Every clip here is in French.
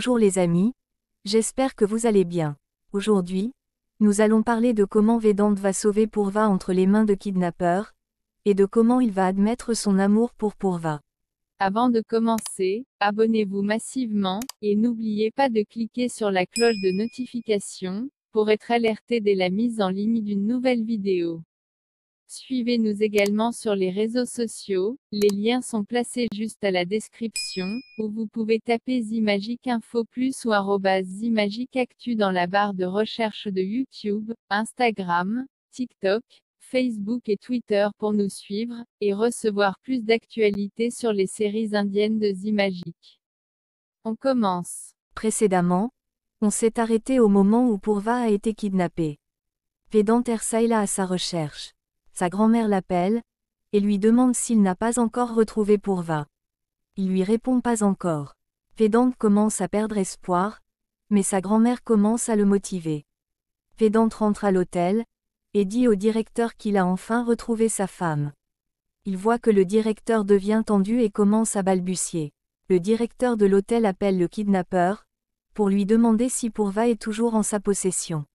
Bonjour les amis, j'espère que vous allez bien. Aujourd'hui, nous allons parler de comment Vedant va sauver Pourva entre les mains de kidnappeurs, et de comment il va admettre son amour pour Pourva. Avant de commencer, abonnez-vous massivement, et n'oubliez pas de cliquer sur la cloche de notification, pour être alerté dès la mise en ligne d'une nouvelle vidéo. Suivez-nous également sur les réseaux sociaux, les liens sont placés juste à la description, ou vous pouvez taper zimagicinfo Info Plus ou zimagicactu Actu dans la barre de recherche de YouTube, Instagram, TikTok, Facebook et Twitter pour nous suivre, et recevoir plus d'actualités sur les séries indiennes de Zimagic. On commence. Précédemment, on s'est arrêté au moment où Pourva a été kidnappé. Pédant Ersaïla à sa recherche. Sa grand-mère l'appelle, et lui demande s'il n'a pas encore retrouvé Pourva. Il lui répond pas encore. Pédante commence à perdre espoir, mais sa grand-mère commence à le motiver. Pédante rentre à l'hôtel, et dit au directeur qu'il a enfin retrouvé sa femme. Il voit que le directeur devient tendu et commence à balbutier. Le directeur de l'hôtel appelle le kidnappeur, pour lui demander si Pourva est toujours en sa possession.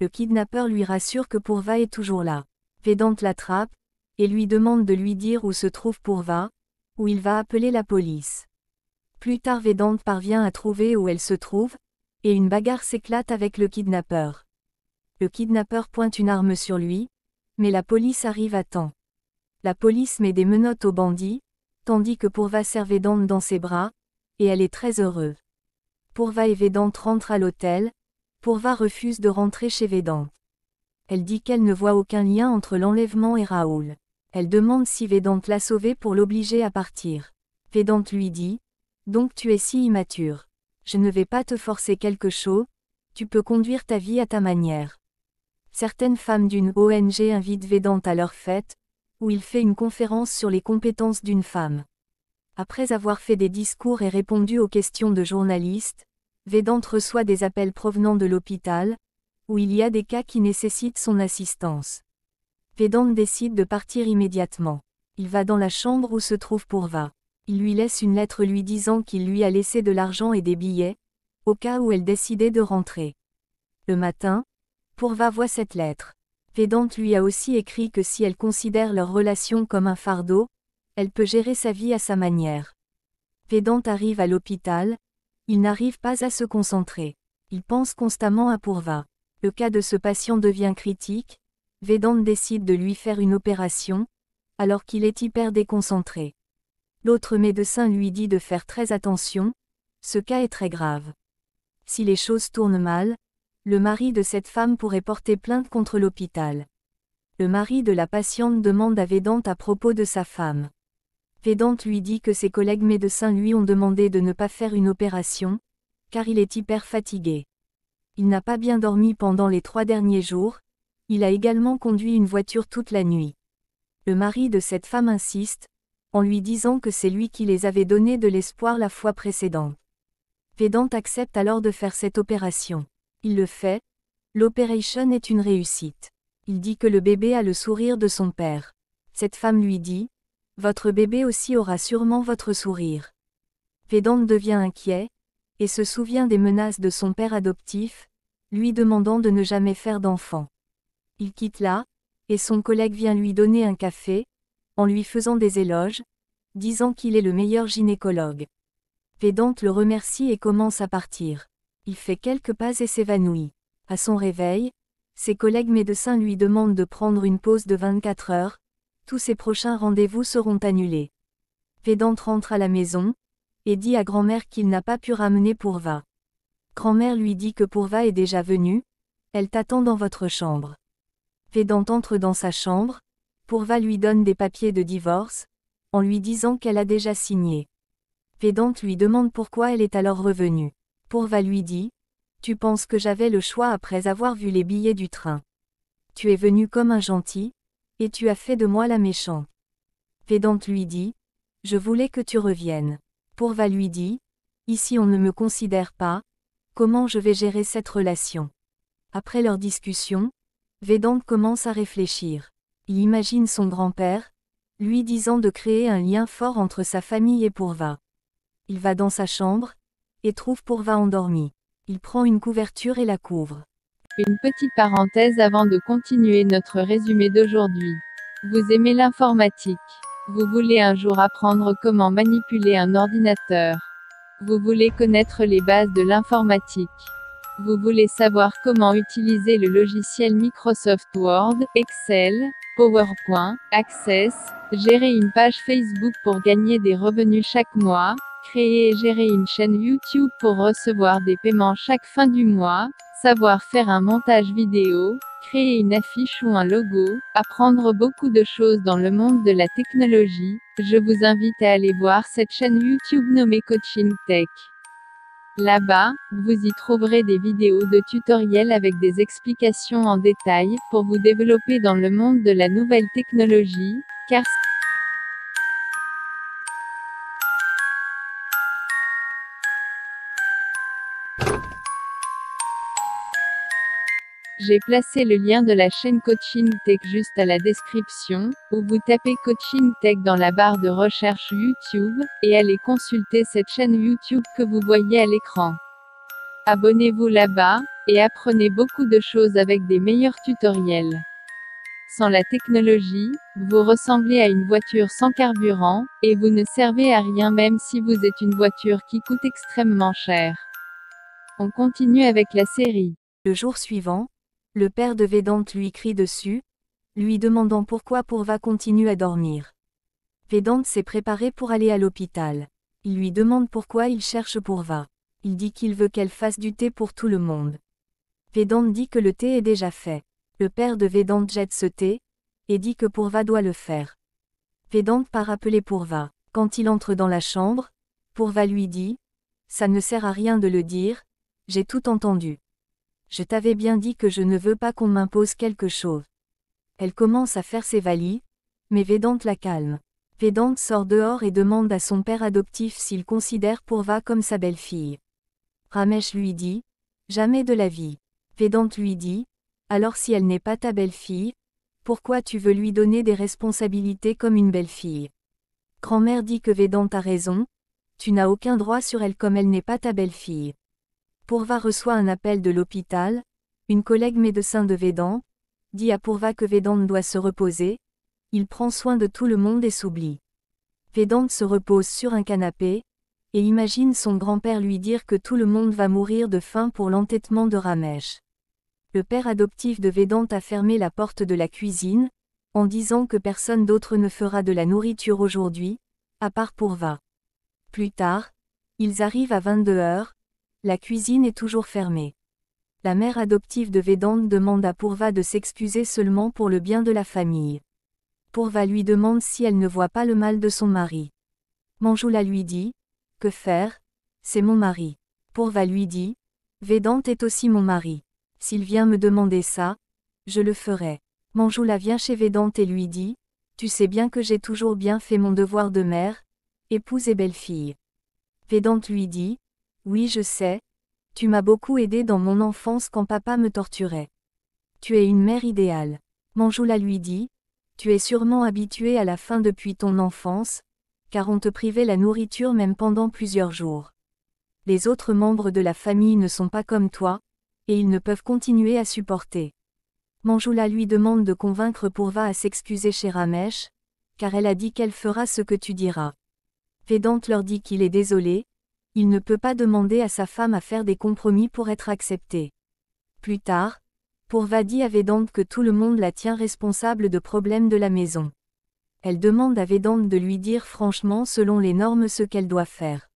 Le kidnappeur lui rassure que Pourva est toujours là. Védante l'attrape, et lui demande de lui dire où se trouve Pourva, où il va appeler la police. Plus tard Védante parvient à trouver où elle se trouve, et une bagarre s'éclate avec le kidnappeur. Le kidnappeur pointe une arme sur lui, mais la police arrive à temps. La police met des menottes au bandits, tandis que Pourva sert Védante dans ses bras, et elle est très heureuse. Pourva et Védante rentrent à l'hôtel, Pourva refuse de rentrer chez Védante. Elle dit qu'elle ne voit aucun lien entre l'enlèvement et Raoul. Elle demande si Védante l'a sauvé pour l'obliger à partir. Védante lui dit Donc tu es si immature. Je ne vais pas te forcer quelque chose, tu peux conduire ta vie à ta manière. Certaines femmes d'une ONG invitent Védante à leur fête, où il fait une conférence sur les compétences d'une femme. Après avoir fait des discours et répondu aux questions de journalistes, Védante reçoit des appels provenant de l'hôpital, où il y a des cas qui nécessitent son assistance. Pédant décide de partir immédiatement. Il va dans la chambre où se trouve Pourva. Il lui laisse une lettre lui disant qu'il lui a laissé de l'argent et des billets, au cas où elle décidait de rentrer. Le matin, Pourva voit cette lettre. Pédante lui a aussi écrit que si elle considère leur relation comme un fardeau, elle peut gérer sa vie à sa manière. Pédante arrive à l'hôpital, il n'arrive pas à se concentrer. Il pense constamment à Pourva. Le cas de ce patient devient critique, Vedante décide de lui faire une opération, alors qu'il est hyper déconcentré. L'autre médecin lui dit de faire très attention, ce cas est très grave. Si les choses tournent mal, le mari de cette femme pourrait porter plainte contre l'hôpital. Le mari de la patiente demande à Vedante à propos de sa femme. Vedante lui dit que ses collègues médecins lui ont demandé de ne pas faire une opération, car il est hyper fatigué il n'a pas bien dormi pendant les trois derniers jours, il a également conduit une voiture toute la nuit. Le mari de cette femme insiste, en lui disant que c'est lui qui les avait donné de l'espoir la fois précédente. Pédante accepte alors de faire cette opération. Il le fait. L'opération est une réussite. Il dit que le bébé a le sourire de son père. Cette femme lui dit, Votre bébé aussi aura sûrement votre sourire. Pédante devient inquiet, et se souvient des menaces de son père adoptif, lui demandant de ne jamais faire d'enfant. Il quitte là, et son collègue vient lui donner un café, en lui faisant des éloges, disant qu'il est le meilleur gynécologue. Pédante le remercie et commence à partir. Il fait quelques pas et s'évanouit. À son réveil, ses collègues médecins lui demandent de prendre une pause de 24 heures, tous ses prochains rendez-vous seront annulés. Pédante rentre à la maison, et dit à grand-mère qu'il n'a pas pu ramener pour vingt. Grand-mère lui dit que Pourva est déjà venue, elle t'attend dans votre chambre. Védante entre dans sa chambre, Pourva lui donne des papiers de divorce, en lui disant qu'elle a déjà signé. Védante lui demande pourquoi elle est alors revenue. Pourva lui dit, Tu penses que j'avais le choix après avoir vu les billets du train. Tu es venu comme un gentil, et tu as fait de moi la méchante. Védante lui dit, Je voulais que tu reviennes. Pourva lui dit, Ici on ne me considère pas, Comment je vais gérer cette relation Après leur discussion, Vedant commence à réfléchir. Il imagine son grand-père, lui disant de créer un lien fort entre sa famille et Pourva. Il va dans sa chambre, et trouve Pourva endormi. Il prend une couverture et la couvre. Une petite parenthèse avant de continuer notre résumé d'aujourd'hui. Vous aimez l'informatique. Vous voulez un jour apprendre comment manipuler un ordinateur. Vous voulez connaître les bases de l'informatique. Vous voulez savoir comment utiliser le logiciel Microsoft Word, Excel, PowerPoint, Access, gérer une page Facebook pour gagner des revenus chaque mois, Créer et gérer une chaîne YouTube pour recevoir des paiements chaque fin du mois, savoir faire un montage vidéo, créer une affiche ou un logo, apprendre beaucoup de choses dans le monde de la technologie, je vous invite à aller voir cette chaîne YouTube nommée Coaching Tech. Là-bas, vous y trouverez des vidéos de tutoriels avec des explications en détail pour vous développer dans le monde de la nouvelle technologie, car ce J'ai placé le lien de la chaîne Coaching Tech juste à la description, où vous tapez Coaching Tech dans la barre de recherche YouTube, et allez consulter cette chaîne YouTube que vous voyez à l'écran. Abonnez-vous là-bas, et apprenez beaucoup de choses avec des meilleurs tutoriels. Sans la technologie, vous ressemblez à une voiture sans carburant, et vous ne servez à rien même si vous êtes une voiture qui coûte extrêmement cher. On continue avec la série. Le jour suivant, le père de Vedante lui crie dessus, lui demandant pourquoi Pourva continue à dormir. Vedante s'est préparé pour aller à l'hôpital. Il lui demande pourquoi il cherche Pourva. Il dit qu'il veut qu'elle fasse du thé pour tout le monde. Vedante dit que le thé est déjà fait. Le père de Vedante jette ce thé, et dit que Pourva doit le faire. Vedante part appeler Pourva. Quand il entre dans la chambre, Pourva lui dit, Ça ne sert à rien de le dire, j'ai tout entendu. Je t'avais bien dit que je ne veux pas qu'on m'impose quelque chose. Elle commence à faire ses valises, mais Vedante la calme. Vedante sort dehors et demande à son père adoptif s'il considère Pourva comme sa belle-fille. Ramesh lui dit Jamais de la vie. Vedante lui dit Alors si elle n'est pas ta belle-fille, pourquoi tu veux lui donner des responsabilités comme une belle-fille Grand-mère dit que Vedante a raison, tu n'as aucun droit sur elle comme elle n'est pas ta belle-fille. Pourva reçoit un appel de l'hôpital, une collègue médecin de Védan, dit à Pourva que Vedante doit se reposer, il prend soin de tout le monde et s'oublie. Vedante se repose sur un canapé, et imagine son grand-père lui dire que tout le monde va mourir de faim pour l'entêtement de Ramesh. Le père adoptif de Védant a fermé la porte de la cuisine, en disant que personne d'autre ne fera de la nourriture aujourd'hui, à part Pourva. Plus tard, ils arrivent à 22 h la cuisine est toujours fermée. La mère adoptive de Vedante demande à Pourva de s'excuser seulement pour le bien de la famille. Pourva lui demande si elle ne voit pas le mal de son mari. Manjula lui dit Que faire C'est mon mari. Pourva lui dit Védante est aussi mon mari. S'il vient me demander ça, je le ferai. Manjula vient chez Védante et lui dit Tu sais bien que j'ai toujours bien fait mon devoir de mère, épouse et belle-fille. Védante lui dit oui, je sais. Tu m'as beaucoup aidé dans mon enfance quand papa me torturait. Tu es une mère idéale. Manjoula lui dit, tu es sûrement habitué à la faim depuis ton enfance, car on te privait la nourriture même pendant plusieurs jours. Les autres membres de la famille ne sont pas comme toi, et ils ne peuvent continuer à supporter. Manjoula lui demande de convaincre Pourva à s'excuser chez Ramesh, car elle a dit qu'elle fera ce que tu diras. Pédante leur dit qu'il est désolé, il ne peut pas demander à sa femme à faire des compromis pour être accepté. Plus tard, dit à Vedante que tout le monde la tient responsable de problèmes de la maison. Elle demande à Vedante de lui dire franchement selon les normes ce qu'elle doit faire.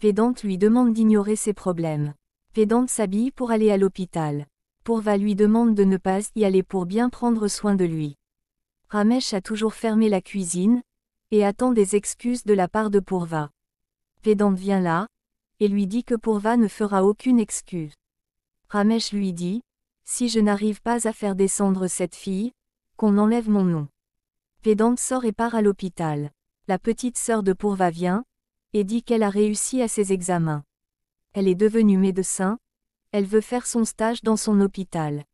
Vedante lui demande d'ignorer ses problèmes. Vedante s'habille pour aller à l'hôpital. Pourva lui demande de ne pas y aller pour bien prendre soin de lui. Ramesh a toujours fermé la cuisine, et attend des excuses de la part de Pourva. Pédante vient là, et lui dit que Pourva ne fera aucune excuse. Ramesh lui dit, Si je n'arrive pas à faire descendre cette fille, qu'on enlève mon nom. Pédante sort et part à l'hôpital. La petite sœur de Pourva vient, et dit qu'elle a réussi à ses examens. Elle est devenue médecin, elle veut faire son stage dans son hôpital.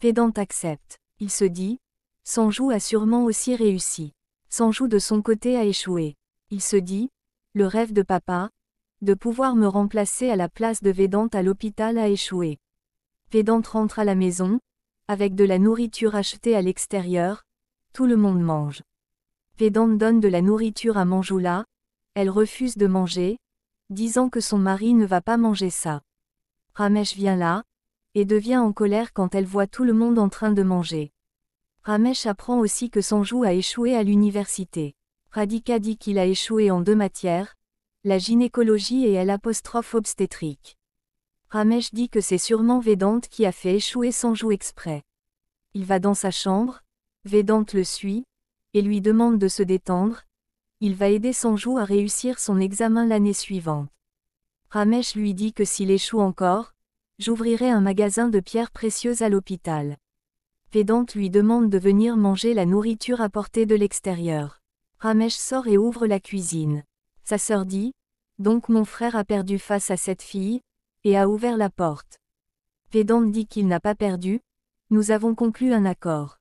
Pédante accepte. Il se dit, Sanjou a sûrement aussi réussi. Sanjou de son côté a échoué. Il se dit, le rêve de papa, de pouvoir me remplacer à la place de Vedante à l'hôpital a échoué. Vedante rentre à la maison, avec de la nourriture achetée à l'extérieur, tout le monde mange. Vedante donne de la nourriture à Manjula, elle refuse de manger, disant que son mari ne va pas manger ça. Ramesh vient là, et devient en colère quand elle voit tout le monde en train de manger. Ramesh apprend aussi que son joue a échoué à l'université. Radhika dit qu'il a échoué en deux matières, la gynécologie et l'apostrophe obstétrique. Ramesh dit que c'est sûrement Vedante qui a fait échouer Sanjou exprès. Il va dans sa chambre, Vedante le suit, et lui demande de se détendre, il va aider Sanjou à réussir son examen l'année suivante. Ramesh lui dit que s'il échoue encore, j'ouvrirai un magasin de pierres précieuses à l'hôpital. Vedante lui demande de venir manger la nourriture apportée de l'extérieur. Ramesh sort et ouvre la cuisine. Sa sœur dit, Donc mon frère a perdu face à cette fille, et a ouvert la porte. Pédante dit qu'il n'a pas perdu, nous avons conclu un accord.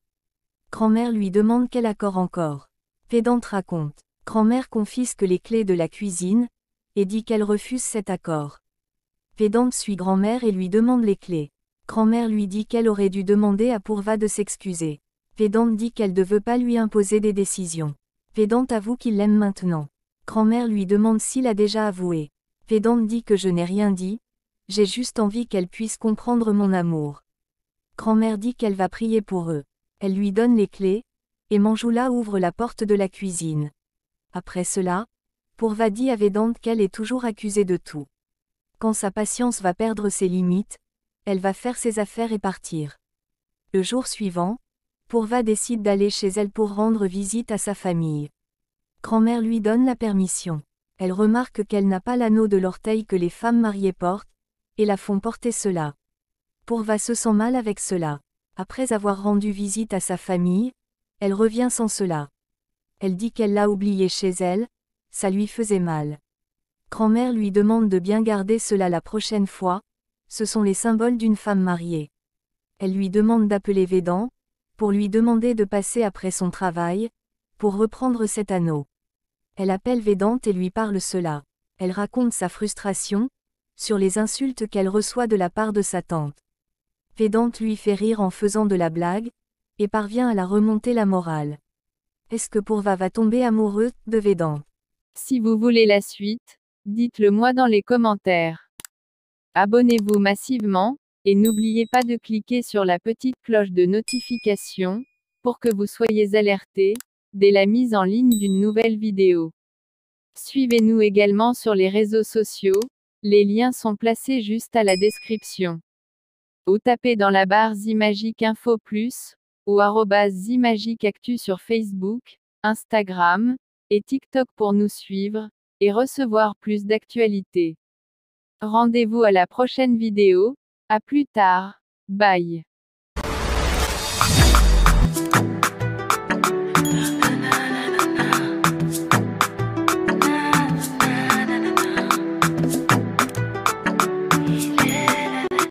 Grand-mère lui demande quel accord encore. Pédante raconte. Grand-mère confisque les clés de la cuisine, et dit qu'elle refuse cet accord. Pédante suit grand-mère et lui demande les clés. Grand-mère lui dit qu'elle aurait dû demander à Pourva de s'excuser. Vedant dit qu'elle ne veut pas lui imposer des décisions. Védante avoue qu'il l'aime maintenant. Grand-mère lui demande s'il a déjà avoué. Védante dit que je n'ai rien dit, j'ai juste envie qu'elle puisse comprendre mon amour. Grand-mère dit qu'elle va prier pour eux. Elle lui donne les clés, et Manjoula ouvre la porte de la cuisine. Après cela, dit à Dante qu'elle est toujours accusée de tout. Quand sa patience va perdre ses limites, elle va faire ses affaires et partir. Le jour suivant, Pourva décide d'aller chez elle pour rendre visite à sa famille. Grand-mère lui donne la permission. Elle remarque qu'elle n'a pas l'anneau de l'orteil que les femmes mariées portent, et la font porter cela. Pourva se sent mal avec cela. Après avoir rendu visite à sa famille, elle revient sans cela. Elle dit qu'elle l'a oublié chez elle, ça lui faisait mal. Grand-mère lui demande de bien garder cela la prochaine fois, ce sont les symboles d'une femme mariée. Elle lui demande d'appeler Védan, pour lui demander de passer après son travail, pour reprendre cet anneau. Elle appelle Védante et lui parle cela. Elle raconte sa frustration, sur les insultes qu'elle reçoit de la part de sa tante. Védante lui fait rire en faisant de la blague, et parvient à la remonter la morale. Est-ce que Pourva va tomber amoureux de Védante Si vous voulez la suite, dites-le moi dans les commentaires. Abonnez-vous massivement, et n'oubliez pas de cliquer sur la petite cloche de notification, pour que vous soyez alerté, dès la mise en ligne d'une nouvelle vidéo. Suivez-nous également sur les réseaux sociaux, les liens sont placés juste à la description. Ou tapez dans la barre Zimagic Info Plus, ou Zimagic Actu sur Facebook, Instagram, et TikTok pour nous suivre, et recevoir plus d'actualités. Rendez-vous à la prochaine vidéo, à plus tard. Bye.